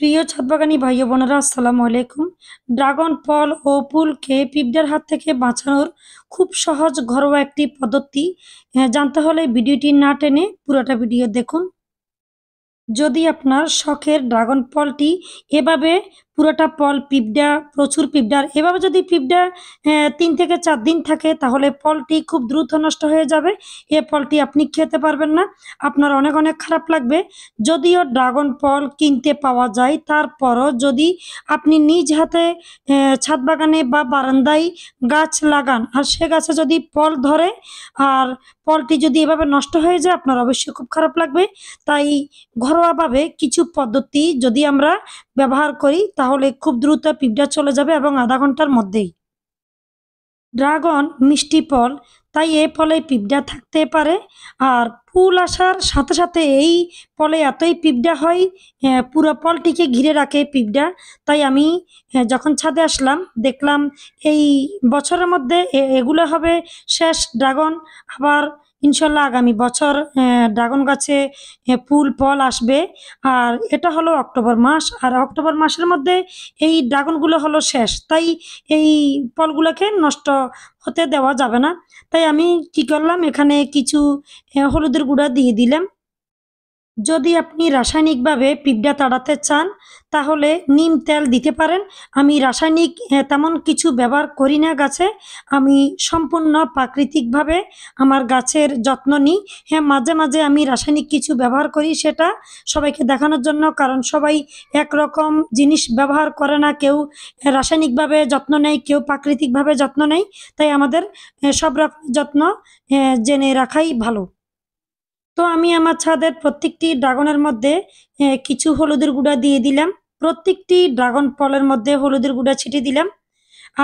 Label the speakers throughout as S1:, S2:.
S1: প্রিয় ছাত্রকানি ভাই বোনেরা আসসালামু আলাইকুম ড্রাগন ফল ও পুলকে পিপডার হাত থেকে বাঁচানোর খুব সহজ ঘরোয়া একটি পদ্ধতি জানতে হলে ভিডিওটি না টেনে পুরোটা ভিডিও দেখুন যদি আপনার শখের ড্রাগন ফলটি এভাবে পুরোটা ফল পিপড়া প্রচুর পিপড়ার এভাবে যদি পিপড়া হ্যাঁ, তিন থেকে চার দিন থাকে তাহলে ফলটি খুব দ্রুত নষ্ট হয়ে যাবে এ ফলটি আপনি খেতে পারবেন না আপনার অনেক অনেক খারাপ লাগবে যদিও ড্রাগন ফল কিনতে পাওয়া যায় তারপরও যদি আপনি নিজ হাতে ছাদ বাগানে বা বারান্দায় গাছ লাগান আর সে গাছে যদি ফল ধরে আর ফলটি যদি এভাবে নষ্ট হয়ে যায় আপনার অবশ্যই খুব খারাপ লাগবে তাই ঘরোয়াভাবে কিছু পদ্ধতি যদি আমরা ব্যবহার করি তাহলে খুব দ্রুত পিঁপড়া চলে যাবে এবং আধা ঘন্টার মধ্যেই ড্রাগন মিষ্টি ফল তাই এ ফলে পিঁপড়া থাকতে পারে আর ফুল আসার সাথে সাথে এই ফলে এতই পিঁপড়া হয় পুরো ফলটিকে ঘিরে রাখে পিঁপড়া তাই আমি যখন ছাদে আসলাম দেখলাম এই বছরের মধ্যে এগুলো হবে শেষ ড্রাগন আবার ইনশাল্লাহ আগামী বছর ড্রাগন গাছে ফুল ফল আসবে আর এটা হলো অক্টোবর মাস আর অক্টোবর মাসের মধ্যে এই ড্রাগনগুলো হলো শেষ তাই এই ফলগুলোকে নষ্ট হতে দেওয়া যাবে না তাই আমি কি করলাম এখানে কিছু হলুদের গুঁড়া দিয়ে দিলাম যদি আপনি রাসায়নিকভাবে পিঁপড়া তাড়াতে চান তাহলে নিম তেল দিতে পারেন আমি রাসায়নিক হ্যাঁ, তেমন কিছু ব্যবহার করি না গাছে আমি সম্পূর্ণ প্রাকৃতিকভাবে আমার গাছের যত্ন নিই হ্যাঁ মাঝে মাঝে আমি রাসায়নিক কিছু ব্যবহার করি সেটা সবাইকে দেখানোর জন্য কারণ সবাই একরকম জিনিস ব্যবহার করে না কেউ রাসায়নিকভাবে যত্ন নেয় কেউ প্রাকৃতিকভাবে যত্ন নেয় তাই আমাদের হ্যাঁ, সব রকম যত্ন হ্যাঁ, জেনে রাখাই ভালো তো আমি আমার ছাদের প্রত্যেকটি ড্রাগনের মধ্যে কিছু হলুদের গুঁড়া দিয়ে দিলাম প্রত্যেকটি ড্রাগন ফলের মধ্যে হলুদের গুঁড়া ছিটিয়ে দিলাম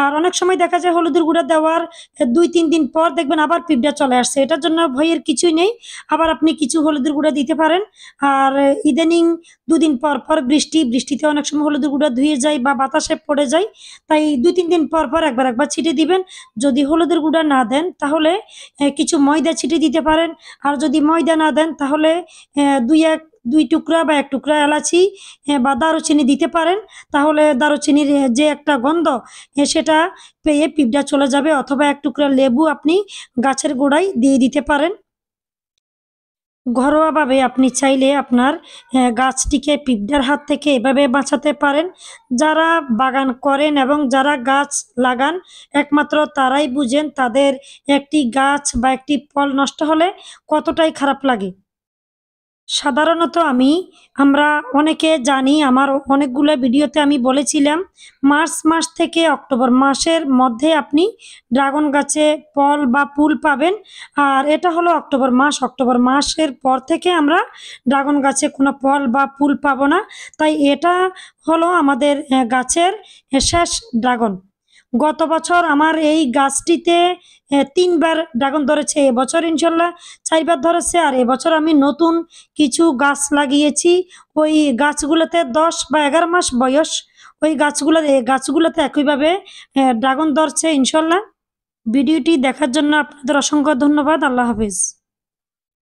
S1: আর অনেক সময় দেখা যায় হলুদের গুঁড়া দেওয়ার দুই তিন দিন পর দেখবেন আবার পিঁপড়া চলে আসছে এটার জন্য ভয়ের কিছুই নেই আবার আপনি কিছু হলুদের গুঁড়া দিতে পারেন আর ইদানিং দুদিন পর পর বৃষ্টি বৃষ্টিতে অনেক সময় হলুদের গুঁড়া ধুয়ে যায় বা বাতাসে পড়ে যায় তাই দুই তিন দিন পর পর একবার একবার ছিটে দিবেন যদি হলুদের গুঁড়া না দেন তাহলে কিছু ময়দা ছিটে দিতে পারেন আর যদি ময়দা না দেন তাহলে দুই এক দুই টুকরা বা এক টুকরা এলাচি বা দারুচিনি দিতে পারেন তাহলে দারুচিনির যে একটা গন্ধ সেটা পেয়ে পিঁপড়া চলে যাবে অথবা এক টুকরা লেবু আপনি গাছের গোড়ায় দিয়ে দিতে পারেন ঘরোয়াভাবে আপনি চাইলে আপনার গাছটিকে পিঁপড়ার হাত থেকে এভাবে বাঁচাতে পারেন যারা বাগান করেন এবং যারা গাছ লাগান একমাত্র তারাই বুঝেন তাদের একটি গাছ বা একটি ফল নষ্ট হলে কতটাই খারাপ লাগে সাধারণত আমি আমরা অনেকে জানি আমার অনেকগুলো ভিডিওতে আমি বলেছিলাম মার্চ মাস থেকে অক্টোবর মাসের মধ্যে আপনি ড্রাগন গাছে ফল বা ফুল পাবেন আর এটা হলো অক্টোবর মাস অক্টোবর মাসের পর থেকে আমরা ড্রাগন গাছে কোনো ফল বা ফুল পাবো না তাই এটা হলো আমাদের গাছের শেষ ড্রাগন গত বছর আমার এই গাছটিতে তিনবার ড্রাগন ধরেছে এবছর ইনশাল্লাহ চারবার ধরেছে আর এবছর আমি নতুন কিছু গাছ লাগিয়েছি ওই গাছগুলোতে দশ বা এগারো মাস বয়স ওই গাছগুলো গাছগুলোতে একইভাবে ড্রাগন ধরছে ইনশাল্লাহ ভিডিওটি দেখার জন্য আপনাদের অসংখ্য ধন্যবাদ আল্লাহ হাফিজ